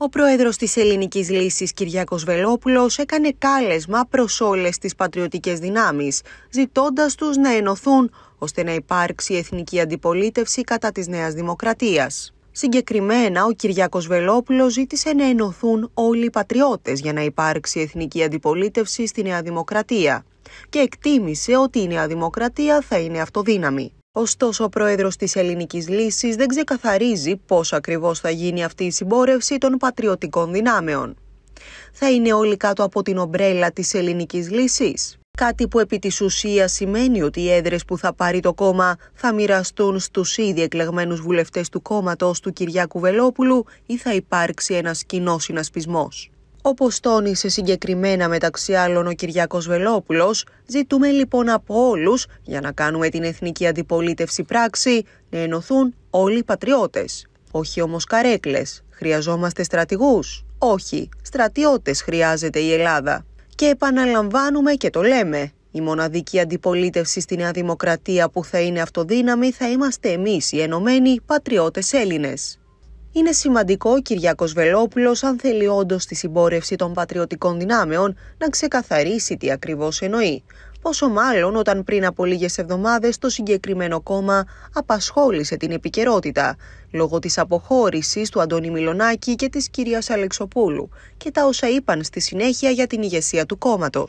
Ο πρόεδρος της Ελληνικής Λύσης Κυριάκος Βελόπουλος έκανε κάλεσμα προς όλες τις πατριωτικές δυνάμεις, ζητώντας τους να ενωθούν ώστε να υπάρξει εθνική αντιπολίτευση κατά της Νέας Δημοκρατίας. Συγκεκριμένα, ο Κυριάκος Βελόπουλος ζήτησε να ενωθούν όλοι οι πατριώτες για να υπάρξει εθνική αντιπολίτευση στη Νέα Δημοκρατία και εκτίμησε ότι η Νέα Δημοκρατία θα είναι αυτοδύναμη. Ωστόσο, ο Προέδρος της Ελληνικής Λύσης δεν ξεκαθαρίζει πώς ακριβώς θα γίνει αυτή η συμπόρευση των πατριωτικών δυνάμεων. Θα είναι όλοι κάτω από την ομπρέλα της Ελληνικής Λύσης. Κάτι που επί της ουσίας σημαίνει ότι οι έδρες που θα πάρει το κόμμα θα μοιραστούν στους ήδη εκλεγμένους βουλευτές του κόμματος του Κυριάκου Βελόπουλου ή θα υπάρξει ένας κοινός συνασπισμός. Όπως τόνισε συγκεκριμένα μεταξύ άλλων ο Κυριακός Βελόπουλος, ζητούμε λοιπόν από όλους για να κάνουμε την εθνική αντιπολίτευση πράξη, να ενωθούν όλοι οι πατριώτες. Όχι όμως καρέκλες, χρειαζόμαστε στρατηγούς, Όχι, στρατιώτες χρειάζεται η Ελλάδα. Και επαναλαμβάνουμε και το λέμε. Η μοναδική αντιπολίτευση στη Νέα Δημοκρατία που θα είναι αυτοδύναμη θα είμαστε εμείς οι ενωμένοι πατριώτες Έλληνες. Είναι σημαντικό ο Κυριακός Βελόπουλος, αν θέλει όντως τη συμπόρευση των πατριωτικών δυνάμεων, να ξεκαθαρίσει τι ακριβώς εννοεί. Πόσο μάλλον όταν πριν από λίγες εβδομάδες το συγκεκριμένο κόμμα απασχόλησε την επικαιρότητα λόγω της αποχώρησης του Αντώνη Μιλονάκη και της κυρίας Αλεξοπούλου και τα όσα είπαν στη συνέχεια για την ηγεσία του κόμματος.